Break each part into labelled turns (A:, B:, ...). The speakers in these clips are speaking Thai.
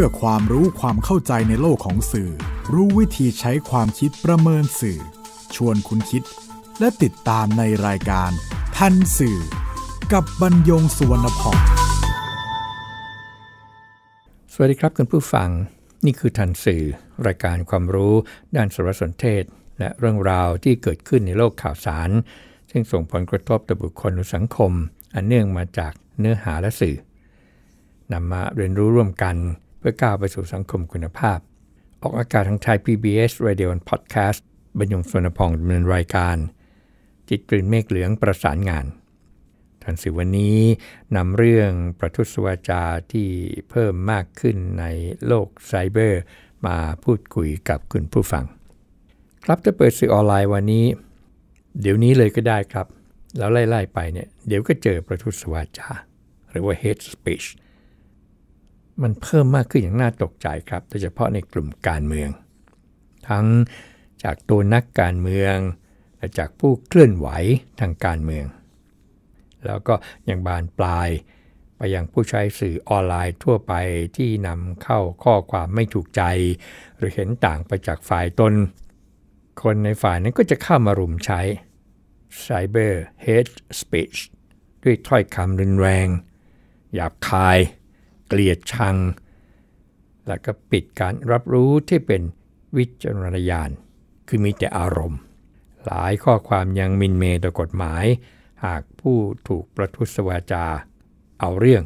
A: พื่อความรู้ความเข้าใจในโลกของสื่อ รู้วิธีใช้ความคิดประเมินสื่อ ชวนคุณคิด และติดตามในรายการ ทันสื่อ กับบรรยงสุวรรณพรสวัสดีครับคุณผู้ฟัง นี่คือทันสื่อ รายการความรู้ด้านสารสนเทศ และเรื่องราวที่เกิดขึ้นในโลกข่าวสาร ซึ่งส่งผลกระทบต่อบุคคลหรือสังคม อันเนื่องมาจากเนื้อหาและสื่อนำมาเรียนรู้ร่วมกันพื่อก้าวไปสู่สังคมคุณภาพ ออกอากาศทางไทย PBS Radio and Podcast บรรยงสวนพองดำเนินรายการ จิตกลิ่นเมฆเหลืองประสานงานทันสื่อวันนี้นำเรื่องประทุษวาจาที่เพิ่มมากขึ้นในโลกไซเบอร์ มาพูดคุยกับคุณผู้ฟัง ครับจะเปิดสื่อออนไลน์วันนี้ เดี๋ยวนี้เลยก็ได้ครับ แล้วไล่ๆ ไปเนี่ยเดี๋ยวก็เจอประทุษวาจาหรือว่า hate speech มันเพิ่มมากขึ้นอย่างน่าตกใจครับ โดยเฉพาะในกลุ่มการเมือง ทั้งจากตัวนักการเมืองและจากผู้เคลื่อนไหวทางการเมือง แล้วก็ยังบานปลาย ไปยังผู้ใช้สื่อออนไลน์ทั่วไปที่นำเข้าข้อความไม่ถูกใจ หรือเห็นต่างไปจากฝ่ายตน คนในฝ่ายนั้นก็จะเข้ามารุมใช้ไซเบอร์เฮดสปีชด้วยถ้อยคำรุนแรงหยาบคายกลียดชัง และก็ปิดการรับรู้ที่เป็นวิจารณญาณคือมีแต่อารมณ์ หลายข้อความยังมินเมต่อกฎหมาย หากผู้ถูกประทุษวาจาเอาเรื่อง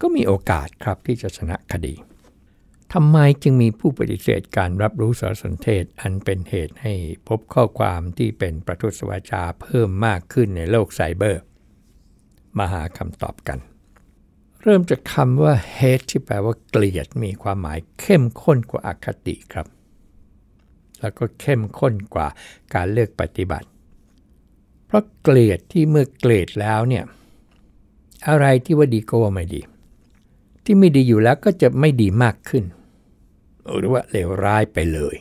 A: ก็มีโอกาสครับที่จะชนะคดีทำไมจึงมีผู้ปฏิเสธการรับรู้สารสนเทศอันเป็นเหตุให้พบข้อความที่เป็นประทุษวาจาเพิ่มมากขึ้นในโลกไซเบอร์ มาหาคำตอบกันเริ่มจากคำว่า hate ที่แปลว่าเกลียดมีความหมายเข้มข้นกว่าอาคติครับ แล้วก็เข้มข้นกว่าการเลือกปฏิบัติ เพราะเกลียดที่เมื่อเกลียดแล้วเนี่ยอะไรที่ว่าดีก็ว่าไม่ดี ที่ไม่ดีอยู่แล้วก็จะไม่ดีมากขึ้น หรือว่าเลวร้ายไปเลย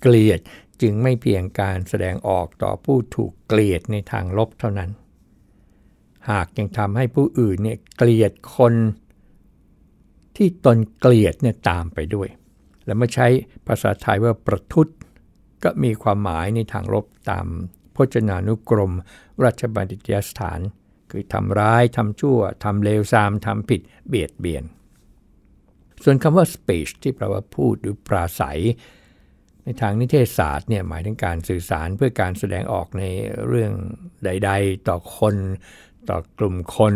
A: เกลียดจึงไม่เพียงการแสดงออกต่อผู้ถูกเกลียดในทางลบเท่านั้นหากยังทำให้ผู้อื่นเนี่ยเกลียดคนที่ตนเกลียดเนี่ยตามไปด้วย และเมื่อใช้ภาษาไทยว่าประทุษก็มีความหมายในทางลบตามพจนานุกรมราชบัณฑิตยสถาน คือทำร้ายทำชั่วทำเลวทรามทำผิดเบียดเบียน ส่วนคำว่า speech ที่แปลว่าพูดหรือปราศัย ในทางนิเทศศาสตร์เนี่ยหมายถึงการสื่อสารเพื่อการแสดงออกในเรื่องใด ๆ ต่อคนต่อกลุ่มคน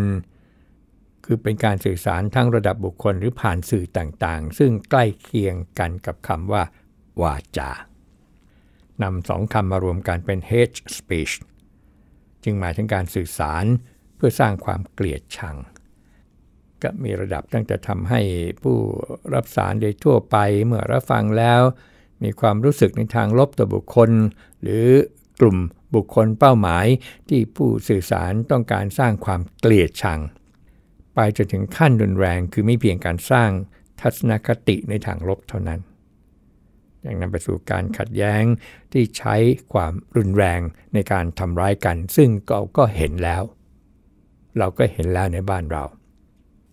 A: คือเป็นการสื่อสารทั้งระดับบุคคลหรือผ่านสื่อต่างๆ ซึ่งใกล้เคียงกันกับคำว่า วาจานำสองคำมารวมกันเป็น hate speech จึงหมายถึงการสื่อสารเพื่อสร้างความเกลียดชัง ก็มีระดับตั้งแต่ทำให้ผู้รับสารโดยทั่วไปเมื่อรับฟังแล้ว มีความรู้สึกในทางลบต่อบุคคล หรือกลุ่มบุคคลเป้าหมายที่ผู้สื่อสารต้องการสร้างความเกลียดชัง ไปจนถึงขั้นรุนแรงคือไม่เพียงการสร้างทัศนคติในทางลบเท่านั้นยังนำไปสู่การขัดแย้งที่ใช้ความรุนแรงในการทำร้ายกัน ซึ่งเราก็เห็นแล้ว เราก็เห็นแล้วในบ้านเรา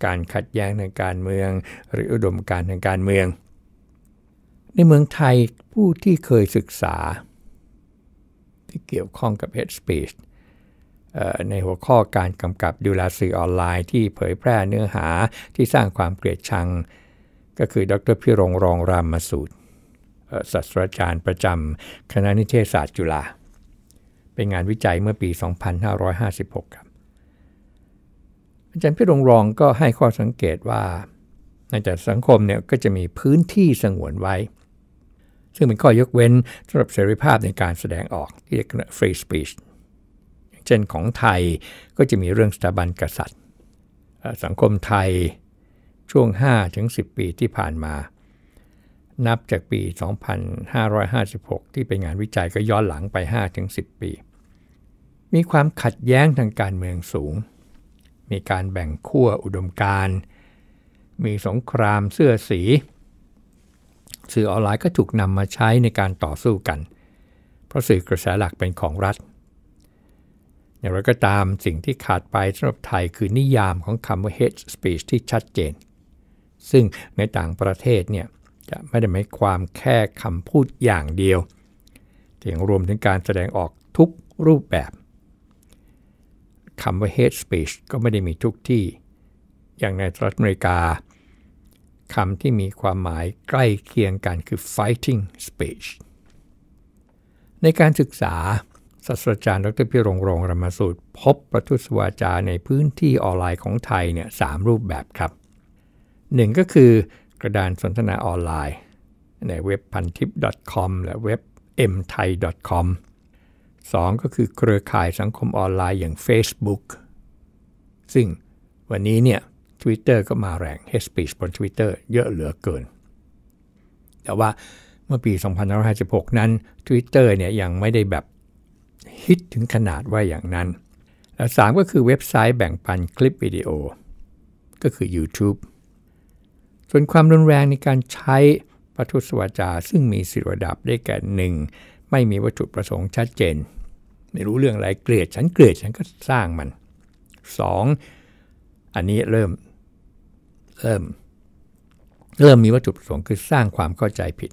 A: การขัดแย้งทางการเมืองหรืออุดมการทางการเมือง ในเมืองไทยผู้ที่เคยศึกษาที่เกี่ยวข้องกับ hate speech ในหัวข้อการกำกับดูแลสื่อออนไลน์ ที่เผยแพร่เนื้อหาที่สร้างความเกลียดชัง ก็คือดรพิรงรองรามสูตรศาสตราจารย์ประจำคณะนิเทศศาสตร์จุฬาเป็นงานวิจัยเมื่อปี 2556ครับอาจารย์พิรงรองก็ให้ข้อสังเกตว่าในแต่สังคมเนี่ยก็จะมีพื้นที่สงวนไว้ซึ่งเป็นข้อยกเว้นสำหรับเสรีภาพในการแสดงออกที่เรียกว่า free speech เช่นของไทยก็จะมีเรื่องสถาบันกษัตริย์สังคมไทยช่วง 5-10 ปีที่ผ่านมา นับจากปี 2556 ที่เป็นงานวิจัยก็ย้อนหลังไป 5-10 ปี มีความขัดแย้งทางการเมืองสูง มีการแบ่งขั้วอุดมการมีสงครามเสื้อสีสื่อออนไลน์ก็ถูกนำมาใช้ในการต่อสู้กัน เพราะสื่อกระแสหลักเป็นของรัฐอย่างไรก็ตามสิ่งที่ขาดไปสำหรับไทยคือนิยามของคำว่า hate speech ที่ชัดเจน ซึ่งในต่างประเทศเนี่ยจะไม่ได้หมายความแค่คำพูดอย่างเดียวแต่ยังรวมถึงการแสดงออกทุกรูปแบบคำว่า hate speech ก็ไม่ได้มีทุกที่ อย่างในรัฐอเมริกาคำที่มีความหมายใกล้เคียงกันคือ fighting speech ในการศึกษาศาสตราจารย์ดรพิรงรงรมสูตร พบประทุษวาจาในพื้นที่ออนไลน์ของไทยเนี่ยสรูปแบบครับ 1. ก็คือกระดานสนทนาออนไลน์ในเว็บพันทิป .com และเว็บ mthai com 2. ก็คือเครือข่ายสังคมออนไลน์อย่าง Facebook ซึ่งวันนี้เนี่ย Twitter ก็มาแรง hate speech บน Twitter เยอะเหลือเกิน แต่ว่าเมื่อปี2556 นั้น Twitter เนี่ยยังไม่ได้แบบ ฮิตถึงขนาดว่าอย่างนั้น แล้วสามก็คือเว็บไซต์แบ่งปันคลิปวิดีโอ ก็คือ YouTube ส่วนความรุนแรงในการใช้ประทุษวาจาซึ่งมีสิระดับได้แก่หนึ่งไม่มีวัตถุประสงค์ชัดเจน ไม่รู้เรื่องอะไรเกลียดฉันเกลียดฉันก็สร้างมัน 2. อันนี้เริ่มเริ่มเริ่มมีวัตถุประสงค์คือสร้างความเข้าใจผิด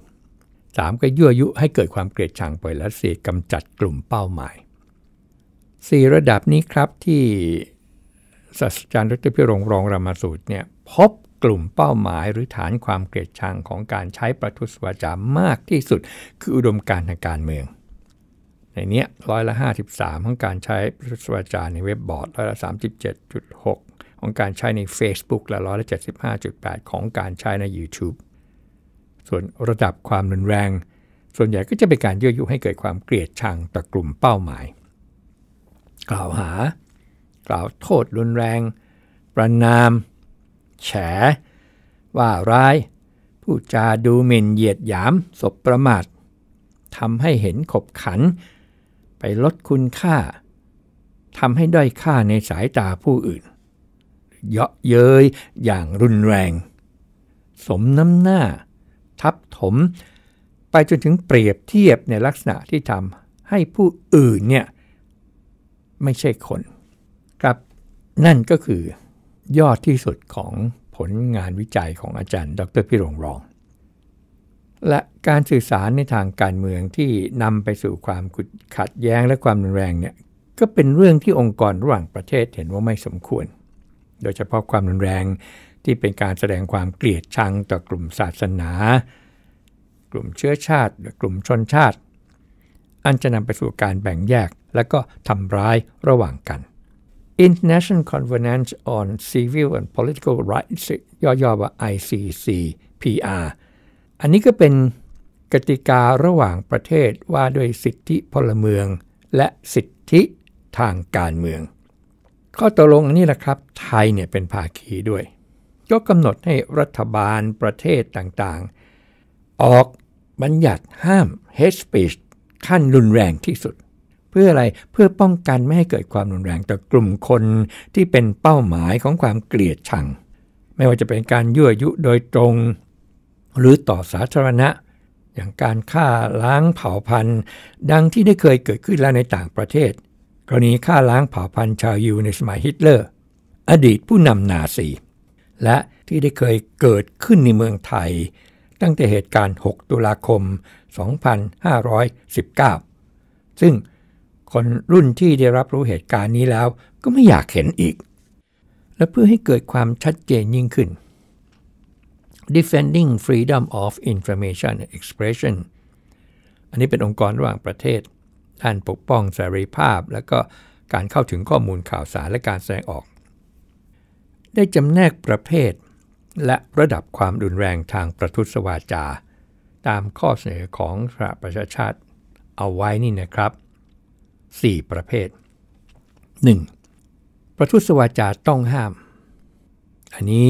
A: 3. ก็ยั่วยุให้เกิดความเกลียดชังไปและสี่กำจัดกลุ่มเป้าหมาย 4 ระดับนี้ครับที่ศาสตราจารย์ดรพิรงรองรามาสูตรเนี่ยพบกลุ่มเป้าหมายหรือฐานความเกลียดชังของการใช้ประทุษวาจามากที่สุด คืออุดมการทางการเมือง ในนี้ร้อยละ 53 ของการใช้ประทุษวาจาในเว็บบอร์ดร้อยละ37.6ของการใช้ใน Facebook และร้อยละ75.8 ของการใช้ใน YouTube ส่วนระดับความรุนแรง ส่วนใหญ่ก็จะเป็นการยั่วยุให้เกิดความเกลียดชังต่อกลุ่มเป้าหมาย กล่าวหา กล่าวโทษรุนแรง ประนาม แฉ ว่าร้าย ผู้จาดูหมิ่นเหยียดหยาม สบประมาททำให้เห็นขบขัน ไปลดคุณค่าทำให้ด้อยค่าในสายตาผู้อื่นเยาะเย้ยอย่างรุนแรง สมน้ำหน้า ทับถมไปจนถึงเปรียบเทียบในลักษณะที่ทำให้ผู้อื่นเนี่ยไม่ใช่คน ครับ นั่นก็คือยอดที่สุดของผลงานวิจัยของอาจารย์ ดรพิรงรอง และการสื่อสารในทางการเมืองที่นำไปสู่ความขัดแย้งและความรุนแรงเนี่ย ก็เป็นเรื่องที่องค์กรระหว่างประเทศเห็นว่าไม่สมควรโดยเฉพาะความรุนแรงที่เป็นการแสดงความเกลียดชังต่อกลุ่มศาสนา กลุ่มเชื้อชาติ หรือกลุ่มชนชาติ อันจะนำไปสู่การแบ่งแยกและก็ทำร้ายระหว่างกัน International Convention on Civil and Political Rights ย่อๆว่า ICCPR อันนี้ก็เป็นกติการะหว่างประเทศว่าด้วยสิทธิพลเมืองและสิทธิทางการเมืองข้อตกลงนี่แหละครับไทยเนี่ยเป็นภาคีด้วยก็กำหนดให้รัฐบาลประเทศต่างๆ ออกบัญญัติห้าม hate speech ขั้นรุนแรงที่สุด เพื่ออะไรเพื่อป้องกันไม่ให้เกิดความรุนแรงต่อกลุ่มคนที่เป็นเป้าหมายของความเกลียดชัง ไม่ว่าจะเป็นการยั่วยุโดยตรง หรือต่อสาธารณะ อย่างการฆ่าล้างเผ่าพันธุ์ ดังที่ได้เคยเกิดขึ้นแล้วในต่างประเทศรณีฆ่าล้างเผ่าพันธุ์ชาวยิวในสมัยฮิตเลอร์ อดีตผู้นำนาซีและที่ได้เคยเกิดขึ้นในเมืองไทย ตั้งแต่เหตุการณ์ 6 ตุลาคม 2519 ซึ่งคนรุ่นที่ได้รับรู้เหตุการณ์นี้แล้ว ก็ไม่อยากเห็นอีก และเพื่อให้เกิดความชัดเจนยิ่งขึ้น Defending Freedom of Information Expression อันนี้เป็นองค์กรระหว่างประเทศการปกป้องเสรีภาพและก็การเข้าถึงข้อมูลข่าวสารและการแสดงออก ได้จำแนกประเภทและระดับความรุนแรงทางประทุษวาจา ตามข้อเสนอของสหประชาชาติเอาไว้นี่นะครับ4ประเภท 1. ประทุษวาจาต้องห้าม อันนี้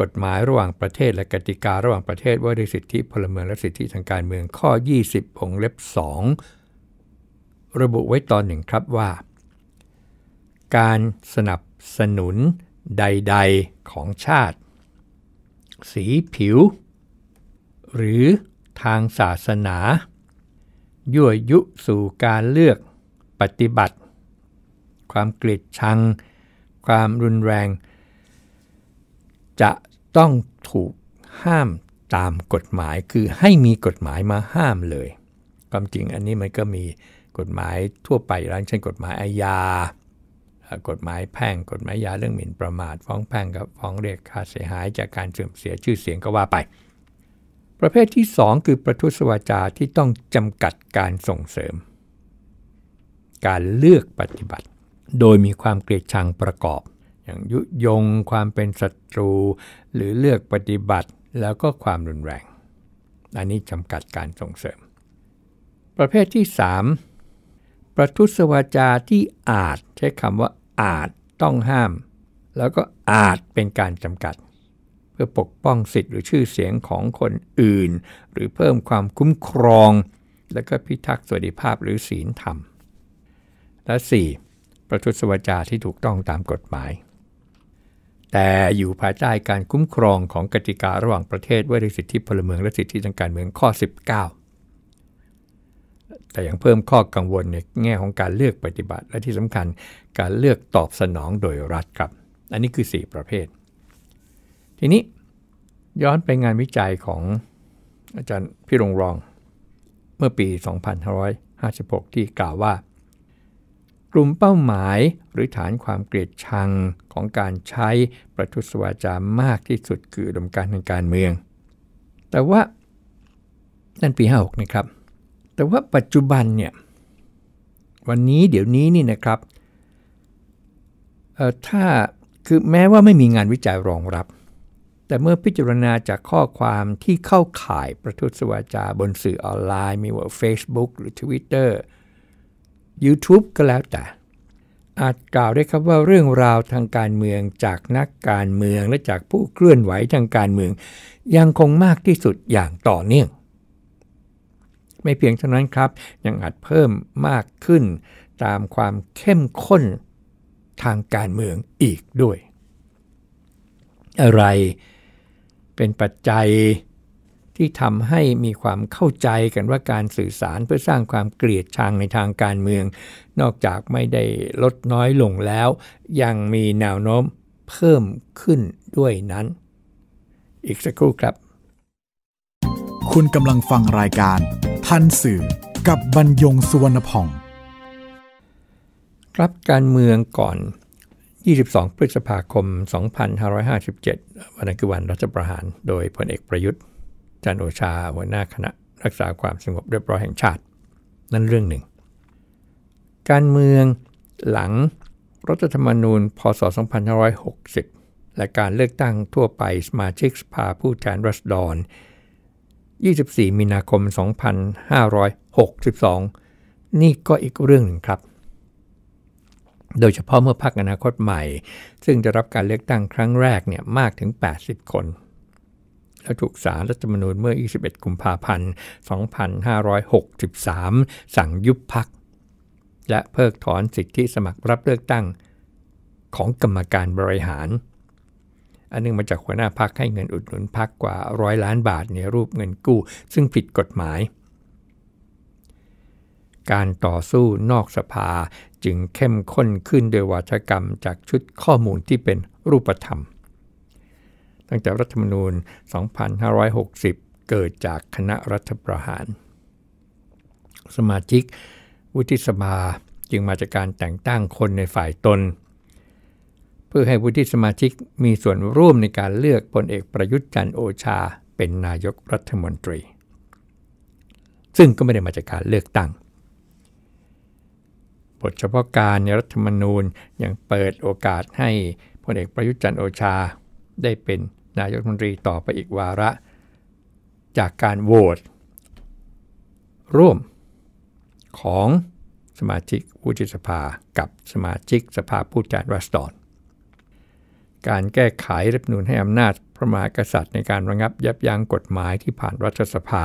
A: กฎหมายระหว่างประเทศและกติการะหว่างประเทศว่าด้วยสิทธิพลเมืองและสิทธิทางการเมืองข้อ 20 องเล็บระบุไว้ตอนหนึ่งครับว่า การสนับสนุนใดๆของชาติ สีผิว หรือทางศาสนายั่วยุสู่การเลือกปฏิบัติ ความเกลียดชัง ความรุนแรง จะต้องถูกห้ามตามกฎหมายคือให้มีกฎหมายมาห้ามเลย ความจริงอันนี้มันก็มีกฎหมายทั่วไปอย่าลเช่นกฎหมายอาญา กฎหมายแพ่งกฎหมายยาเรื่องหมิ่นประมาท ฟ้องแพ่งกับฟ้องเรียกค่าเสียหายจากการเสื่อมเสียชื่อเสียงก็ว่าไป ประเภทที่ 2 คือประทุษวาจาที่ต้องจำกัดการส่งเสริม การเลือกปฏิบัติ โดยมีความเกลียดชังประกอบ อย่างยุยงความเป็นศัตรู หรือเลือกปฏิบัติแล้วก็ความรุนแรง อันนี้จำกัดการส่งเสริม ประเภทที่3ประทุษวาจาที่อาจใช้คำว่าอาจต้องห้าม แล้วก็อาจเป็นการจำกัด เพื่อปกป้องสิทธิ์หรือชื่อเสียงของคนอื่น หรือเพิ่มความคุ้มครอง และก็พิทักษ์สวัสดิภาพหรือศีลธรรม และ 4. ประทุษวาจาที่ถูกต้องตามกฎหมาย แต่อยู่ภายใต้การคุ้มครองของกติการะหว่างประเทศว่าด้วยสิทธิพลเมืองและสิทธิทางการเมืองข้อ 19แต่ยังเพิ่มข้อกังวลในแง่ของการเลือกปฏิบัติ และที่สำคัญการเลือกตอบสนองโดยรัฐครับ อันนี้คือ 4 ประเภท ทีนี้ย้อนไปงานวิจัยของอาจารย์พี่รงรอง เมื่อปี 2556 ที่กล่าวว่า กลุ่มเป้าหมายหรือฐานความเกลียดชังของการใช้ประทุษวาจามากที่สุดคือดมการทางการเมือง แต่ว่านั่นปี 56 นะครับแต่ว่าปัจจุบันเนี่ย วันนี้เดี๋ยวนี้นี่นะครับ ถ้าคือแม้ว่าไม่มีงานวิจัยรองรับ แต่เมื่อพิจารณาจากข้อความที่เข้าข่ายประทุษวาจาบนสื่อออนไลน์ มีว่า Facebook หรือ Twitter YouTube ก็แล้วแต่ อาจกล่าวได้ครับว่าเรื่องราวทางการเมือง จากนักการเมืองและจากผู้เคลื่อนไหวทางการเมือง ยังคงมากที่สุดอย่างต่อเนื่องไม่เพียงเท่านั้นครับยังอาจเพิ่มมากขึ้นตามความเข้มข้นทางการเมืองอีกด้วย อะไร เป็นปัจจัยที่ทำให้มีความเข้าใจกันว่าการสื่อสารเพื่อสร้างความเกลียดชังในทางการเมือง นอกจากไม่ได้ลดน้อยลงแล้ว ยังมีแนวโน้มเพิ่มขึ้นด้วยนั้น อีกสักครู่ครับคุณกำลังฟังรายการทันสื่อกับบรรยงสุวรรณพองรับการเมืองก่อน 22 พฤษภาคม 2557 วันนั้นคือวันรัฐประหารโดยพลเอกประยุทธ์จันโอชาหัวหน้าคณะรักษาความสงบเรียบร้อยแห่งชาติ นั่นเรื่องหนึ่ง การเมืองหลังรัฐธรรมนูญ พศ 2560 และการเลือกตั้งทั่วไปสมาชิกสภาผู้แทนราษฎร24มีนาคม 2562 นี่ก็อีกเรื่องหนึ่งครับ โดยเฉพาะเมื่อพรรคอนาคตใหม่ ซึ่งจะรับการเลือกตั้งครั้งแรกเนี่ยมากถึง 80 คนแล้วถูกสารรัฐธรรมนูญเมื่อ 21กุมภาพันธ์ 2563 สั่งยุบพรรคและเพิกถอนสิทธิสมัครรับเลือกตั้งของกรรมการบริหารอันนึงมาจากหัวหน้าพักให้เงินอุดหนุนพักกว่าร้อยล้านบาทในรูปเงินกู้ ซึ่งผิดกฎหมาย การต่อสู้นอกสภาจึงเข้มข้นขึ้นโดยวาทกรรมจากชุดข้อมูลที่เป็นรูปธรรม ตั้งแต่รัฐธรรมนูญ 2560 เกิดจากคณะรัฐประหาร สมาชิก วุฒิสภาจึงมาจากการแต่งตั้งคนในฝ่ายตนเพื่อให้วุฒิสมาชิกมีส่วนร่วมในการเลือกพลเอกประยุทธ์จันโอชา เป็นนายกรัฐมนตรี ซึ่งก็ไม่ได้มาจากการเลือกตั้ง บทเฉพาะการในรัฐมนูญยังเปิดโอกาสให้พลเอกประยุทธ์จันโอชาได้เป็นนายกรัฐมนตรีต่อไปอีกวาระ จากการโหวตร่วมของสมาชิกวุฒิสภากับสมาชิกสภาผู้แทนราษฎรการแก้ไขรัฐนูนให้อำนาจพระมหากษัตริย์ในการระงับยับยั้งกฎหมายที่ผ่านรัฐสภา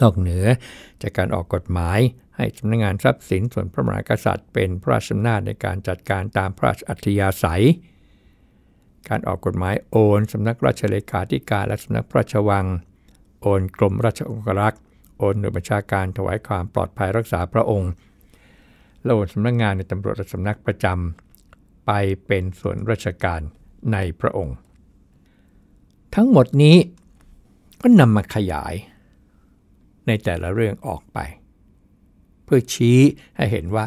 A: นอกเหนือจากการออกกฎหมายให้สำนักงงานทรัพย์สินส่วนพระมหากษัตริย์เป็นพระราชอำนาจในการจัดการตามพระราชอัธยาศัย การออกกฎหมายโอนสำนักราชเลขาธิการและสำนักพระราชวัง โอนกรมราชองครักษ์ โอนหน่วยบัญชาการถวายความปลอดภัยรักษาพระองค์และโอนสำนักงงานในตำรวจและสำนักประจำไปเป็นส่วนราชการในพระองค์ ทั้งหมดนี้ก็นำมาขยาย ในแต่ละเรื่องออกไป เพื่อชี้ให้เห็นว่า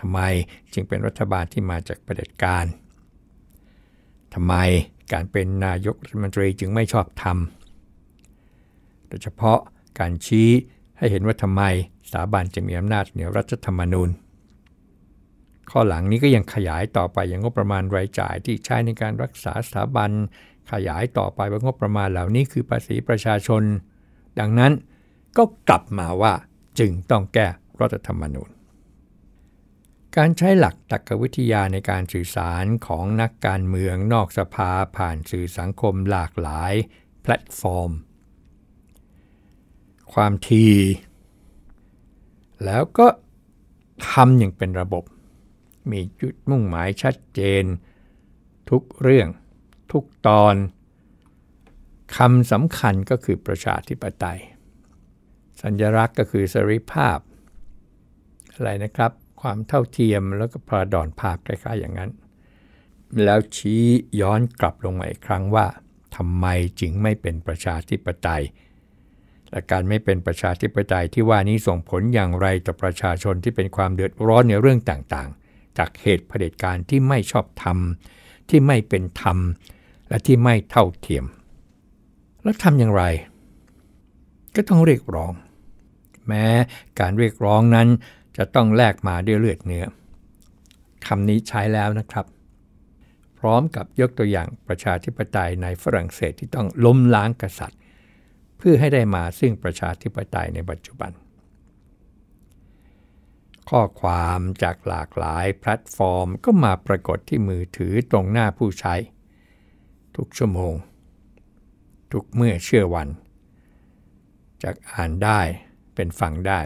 A: ทำไมจึงเป็นรัฐบาลที่มาจากประเด็จการทำไมการเป็นนายกรัฐมนตรีจึงไม่ชอบทำโดยเฉพาะการชี้ให้เห็นว่าทำไมสถาบันจะมีอำนาจเหนือรัฐธรรมนูญข้อหลังนี้ก็ยังขยายต่อไปอย่างงบประมาณรายจ่ายที่ใช้ในการรักษาสถาบัน ขยายต่อไปว่างบประมาณเหล่านี้ คือภาษีประชาชน ดังนั้นก็กลับมาว่าจึงต้องแก้รัฐธรรมนูญการใช้หลักตรรกวิทยาในการสื่อสารของนักการเมืองนอกสภาผ่านสื่อสังคมหลากหลายแพลตฟอร์ม ความที แล้วก็ทำอย่างเป็นระบบมีจุดมุ่งหมายชัดเจน ทุกเรื่อง ทุกตอน คำสำคัญก็คือประชาธิปไตย สัญลักษณ์ก็คือสรีภาพ อะไรนะครับ ความเท่าเทียมแล้วก็พระดอนภาพคล้ายๆอย่างนั้น แล้วชี้ย้อนกลับลงมาอีกครั้งว่าทำไมจึงไม่เป็นประชาธิปไตย และการไม่เป็นประชาธิปไตยที่ว่านี้ส่งผลอย่างไรต่อประชาชนที่เป็นความเดือดร้อนในเรื่องต่างจากเหตุเผด็จการที่ไม่ชอบธรรมที่ไม่เป็นธรรมและที่ไม่เท่าเทียม แล้วทำอย่างไร ก็ต้องเรียกร้อง แม้การเรียกร้องนั้นจะต้องแลกมาด้วยเลือดเนื้อคำนี้ใช้แล้วนะครับ พร้อมกับยกตัวอย่างประชาธิปไตยในฝรั่งเศสที่ต้องล้มล้างกษัตริย์ เพื่อให้ได้มาซึ่งประชาธิปไตยในปัจจุบันข้อความจากหลากหลายแพลตฟอร์มก็มาปรากฏที่มือถือตรงหน้าผู้ใช้ทุกชั่วโมง ทุกเมื่อเชื่อวัน จากอ่านได้เป็นฟังได้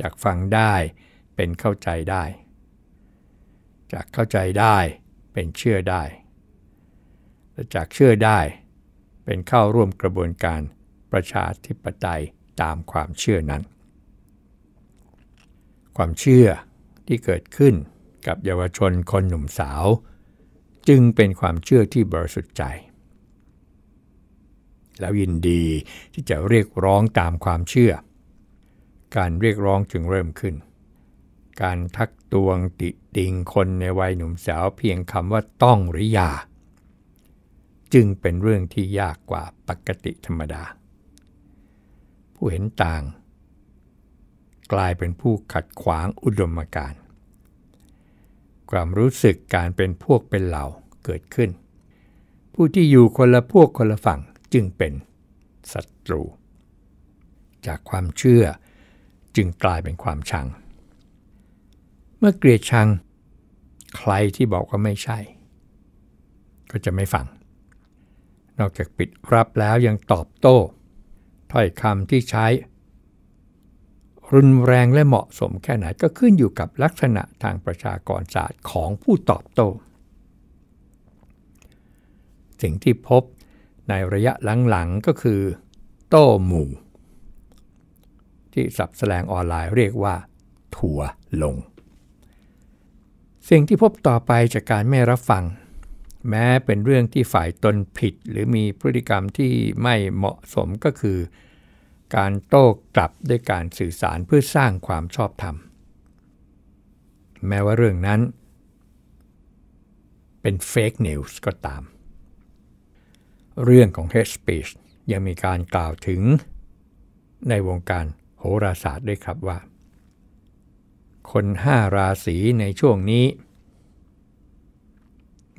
A: จากฟังได้เป็นเข้าใจได้ จากเข้าใจได้เป็นเชื่อได้และจากเชื่อได้ เป็นเข้าร่วมกระบวนการประชาธิปไตยตามความเชื่อนั้นความเชื่อที่เกิดขึ้นกับเยาวชนคนหนุ่มสาว จึงเป็นความเชื่อที่บริสุทธิ์ใจ แล้วยินดีที่จะเรียกร้องตามความเชื่อ การเรียกร้องจึงเริ่มขึ้น การทักตวงติดิงคนในวัยหนุ่มสาวเพียงคำว่าต้องหรือยาจึงเป็นเรื่องที่ยากกว่าปกติธรรมดา ผู้เห็นต่างกลายเป็นผู้ขัดขวางอุดมการณ์ความรู้สึกการเป็นพวกเป็นเหล่าเกิดขึ้น ผู้ที่อยู่คนละพวกคนละฝั่งจึงเป็นศัตรู จากความเชื่อจึงกลายเป็นความชัง เมื่อเกลียดชัง ใครที่บอกว่าไม่ใช่ ก็จะไม่ฟังนอกจากปิดรับแล้วยังตอบโต้ถ้อยคำที่ใช้รุนแรงและเหมาะสมแค่ไหนก็ขึ้นอยู่กับลักษณะทางประชากรศาสตร์ของผู้ตอบโต้ สิ่งที่พบในระยะหลังๆก็คือ โต้หมู่ ที่สับแสลงออนไลน์เรียกว่า ถั่วลง สิ่งที่พบต่อไปจากการไม่รับฟัง แม้เป็นเรื่องที่ฝ่ายตนผิดหรือมีพฤติกรรมที่ไม่เหมาะสมก็คือการโต้กลับด้วยการสื่อสารเพื่อสร้างความชอบธรรมแม้ว่าเรื่องนั้นเป็นเฟกนิวส์ก็ตาม เรื่องของ hate speech ยังมีการกล่าวถึง ในวงการโหราศาสตร์ด้วยครับว่า คนห้าราศีในช่วงนี้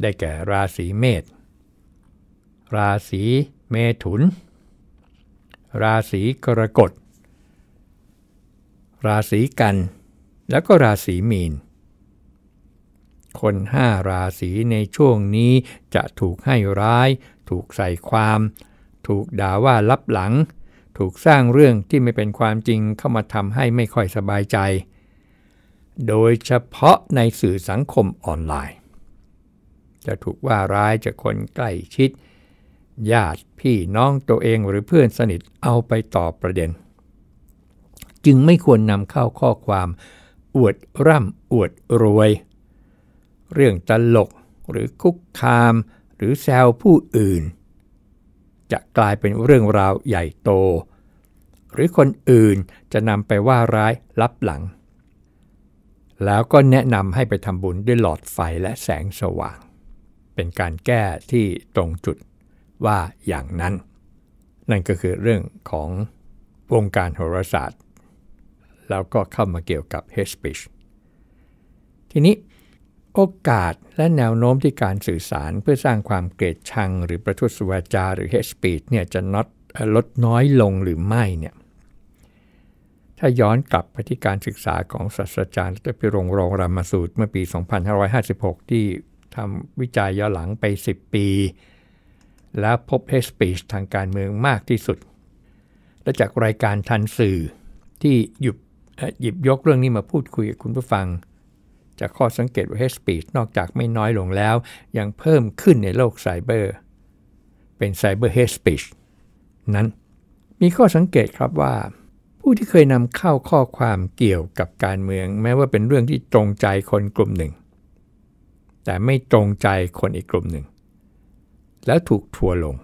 A: ได้แก่ราศีเมษราศีเมถุนราศีกรกฎ ราศีกัน แล้วก็ราศีมีน คนห้าราศีในช่วงนี้จะถูกให้ร้าย ถูกใส่ความ ถูกด่าว่าลับหลัง ถูกสร้างเรื่องที่ไม่เป็นความจริงเข้ามาทำให้ไม่ค่อยสบายใจ โดยเฉพาะในสื่อสังคมออนไลน์ จะถูกว่าร้ายจากคนใกล้ชิดญาติพี่น้องตัวเองหรือเพื่อนสนิทเอาไปต่อประเด็น จึงไม่ควรนำเข้าข้อความ อวดร่ำอวดรวย เรื่องตลกหรือคุกคาม หรือแซวผู้อื่น จะกลายเป็นเรื่องราวใหญ่โต หรือคนอื่นจะนำไปว่าร้ายลับหลัง แล้วก็แนะนำให้ไปทำบุญด้วยหลอดไฟและแสงสว่าง เป็นการแก้ที่ตรงจุดว่าอย่างนั้น นั่นก็คือเรื่องของวงการโหราศาสตร์ แล้วก็เข้ามาเกี่ยวกับ hate speech ทีนี้โอกาสและแนวโน้มที่การสื่อสารเพื่อสร้างความเกลียดชัง หรือประทุษวาจา หรือ hate speech เนี่ยจะนดลดน้อยลงหรือไม่เนี่ยถ้าย้อนกลับไปที่การศึกษาของศาสตราจารย์ดรพิรงรองรามาสูตรเมื่อปี 2556 ที่ทำวิจัยย้อนหลังไป 10 ปีและพบ hate speech ทางการเมืองมากที่สุด และจากรายการทันสื่อที่หยิบหยิบยกเรื่องนี้มาพูดคุยกับคุณผู้ฟังจากข้อสังเกตว่า hate speech นอกจากไม่น้อยลงแล้วยังเพิ่มขึ้นในโลกไซเบอร์ เป็นไซเบอร์ hate speech นั้นมีข้อสังเกตครับว่า ผู้ที่เคยนำเข้าข้อความเกี่ยวกับการเมือง แม้ว่าเป็นเรื่องที่ตรงใจคนกลุ่มหนึ่ง แต่ไม่ตรงใจคนอีกกลุ่มหนึ่งแล้วถูกทัวลง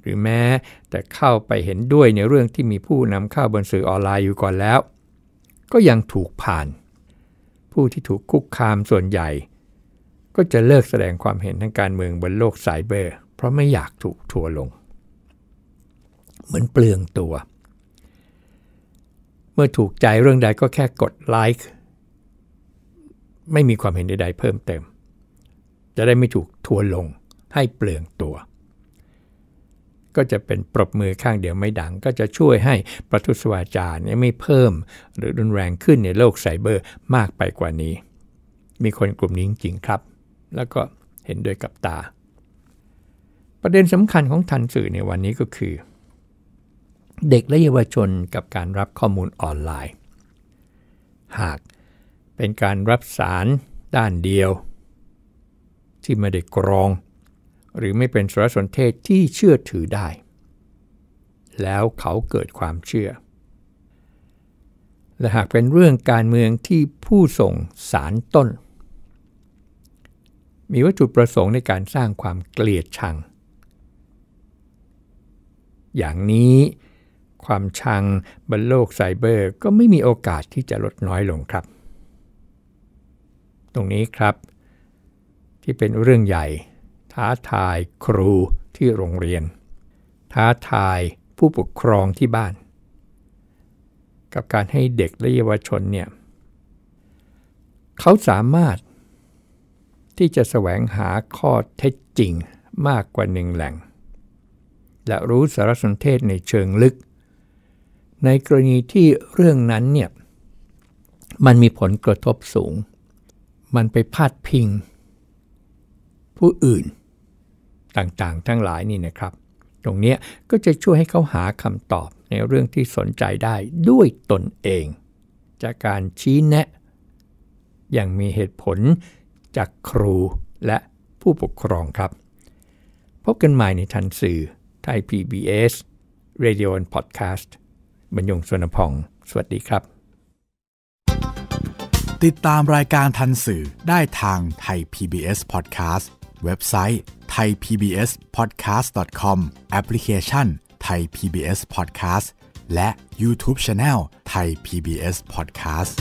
A: หรือแม้แต่เข้าไปเห็นด้วยในเรื่องที่มีผู้นำเข้าบนสื่อออนไลน์อยู่ก่อนแล้ว ก็ยังถูกผ่าน ผู้ที่ถูกคุกคามส่วนใหญ่ ก็จะเลิกแสดงความเห็นทางการเมืองบนโลกสายเบอร์ เพราะไม่อยากถูกทัวลง เหมือนเปลืองตัว เมื่อถูกใจเรื่องใดก็แค่กดไลค์ไม่มีความเห็นใดๆเพิ่มเติม จะได้ไม่ถูกทัวลงให้เปลืองตัว ก็จะเป็นปรบมือข้างเดียวไม่ดัง ก็จะช่วยให้ประทุษวาจาเนี่ยไม่เพิ่มหรือรุนแรงขึ้นในโลกไซเบอร์มากไปกว่านี้ มีคนกลุ่มนี้จริงครับ แล้วก็เห็นด้วยกับตา ประเด็นสำคัญของทันสื่อในวันนี้ก็คือ เด็กและเยาวชนกับการรับข้อมูลออนไลน์ หากเป็นการรับสารด้านเดียว ที่ไม่ได้กรองหรือไม่เป็นสารสนเทศที่เชื่อถือได้ แล้วเขาเกิดความเชื่อ และหากเป็นเรื่องการเมืองที่ผู้ส่งสารต้น มีวัตถุประสงค์ในการสร้างความเกลียดชัง อย่างนี้ความชังบนโลกไซเบอร์ก็ไม่มีโอกาสที่จะลดน้อยลงครับ ตรงนี้ครับ ที่เป็นเรื่องใหญ่ท้าทายครูที่โรงเรียน ท้าทายผู้ปกครองที่บ้าน กับการให้เด็กและเยาวชนเนี่ยเขาสามารถที่จะแสวงหาข้อเท็จจริงมากกว่าหนึ่งแหล่ง และรู้สารสนเทศในเชิงลึก ในกรณีที่เรื่องนั้นเนี่ย มันมีผลกระทบสูง มันไปพาดพิง ผู้อื่นต่างๆทั้งหลายนี่นะครับ ตรงนี้ก็จะช่วยให้เขาหาคำตอบในเรื่องที่สนใจได้ด้วยตนเอง จากการชี้แนะอย่างมีเหตุผลจากครูและผู้ปกครองครับ พบกันใหม่ในทันสื่อ ไทย PBS Radio and Podcast บรรยงสวนพอง สวัสดีครับ ติดตามรายการทันสื่อได้ทางไทย PBS Podcast เว็บไซต์ thaipbspodcast.com แอปพลิเคชัน Thai PBS Podcast และ YouTube Channel Thai PBS Podcast